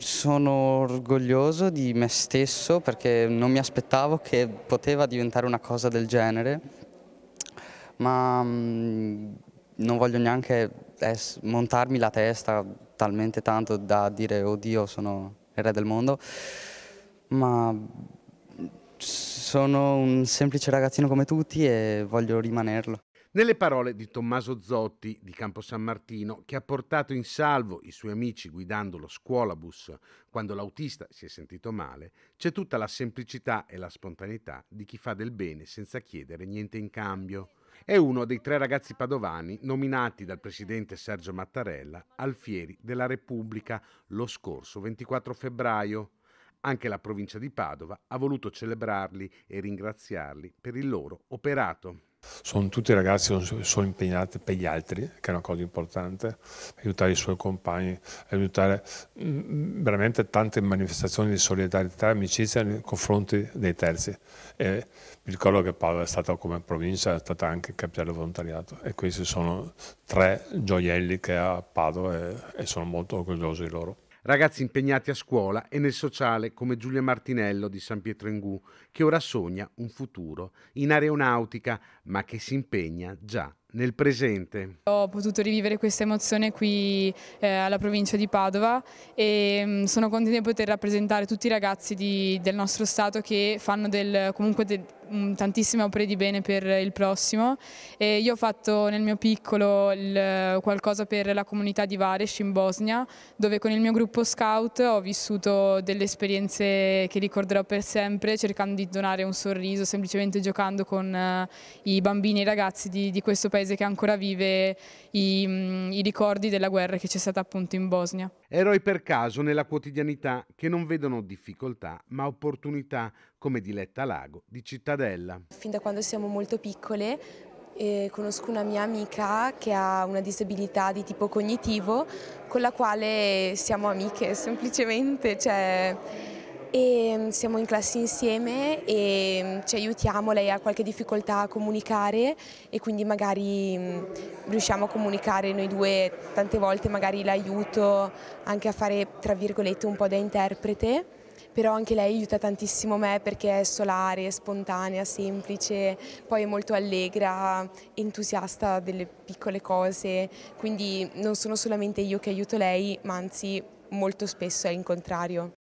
Sono orgoglioso di me stesso perché non mi aspettavo che poteva diventare una cosa del genere, ma mm, non voglio neanche montarmi la testa talmente tanto da dire oddio sono il re del mondo, ma mm, sono un semplice ragazzino come tutti e voglio rimanerlo. Nelle parole di Tommaso Zotti di Campo San Martino, che ha portato in salvo i suoi amici guidando lo scuolabus quando l'autista si è sentito male, c'è tutta la semplicità e la spontaneità di chi fa del bene senza chiedere niente in cambio. È uno dei tre ragazzi padovani nominati dal presidente Sergio Mattarella al Fieri della Repubblica lo scorso 24 febbraio. Anche la provincia di Padova ha voluto celebrarli e ringraziarli per il loro operato. Sono tutti ragazzi che sono impegnati per gli altri, che è una cosa importante, aiutare i suoi compagni, aiutare mm, veramente tante manifestazioni di solidarietà e amicizia nei confronti dei terzi. E mi ricordo che Paolo è stata come provincia, è stata anche capitale volontariato e questi sono tre gioielli che ha Padova e, e sono molto orgoglioso di loro ragazzi impegnati a scuola e nel sociale come Giulia Martinello di San Pietro in Gu, che ora sogna un futuro in aeronautica, ma che si impegna già nel presente. Ho potuto rivivere questa emozione qui eh, alla provincia di Padova e mh, mm, sono contenta di poter rappresentare tutti i ragazzi di, del nostro stato che fanno del, comunque del, mh, mm, tantissime opere di bene per il prossimo. E io ho fatto nel mio piccolo il, eh, qualcosa per la comunità di Vares in Bosnia dove con il mio gruppo scout ho vissuto delle esperienze che ricorderò per sempre cercando di donare un sorriso semplicemente giocando con eh, i bambini e i ragazzi di, di questo paese paese che ancora vive i, mm, i ricordi della guerra che c'è stata appunto in Bosnia. Eroi per caso nella quotidianità che non vedono difficoltà ma opportunità, come Diletta Lago di Cittadella. Fin da quando siamo molto piccole eh, conosco una mia amica che ha una disabilità di tipo cognitivo con la quale siamo amiche semplicemente. Cioè, e mm, siamo in classe insieme e mm, ci aiutiamo, lei ha qualche difficoltà a comunicare e quindi magari mm, riusciamo a comunicare noi due, tante volte magari l'aiuto anche a fare tra virgolette un po' da interprete, però anche lei aiuta tantissimo me perché è solare, è spontanea, semplice, poi è molto allegra, entusiasta delle piccole cose, quindi non sono solamente io che aiuto lei, ma anzi molto spesso è il contrario.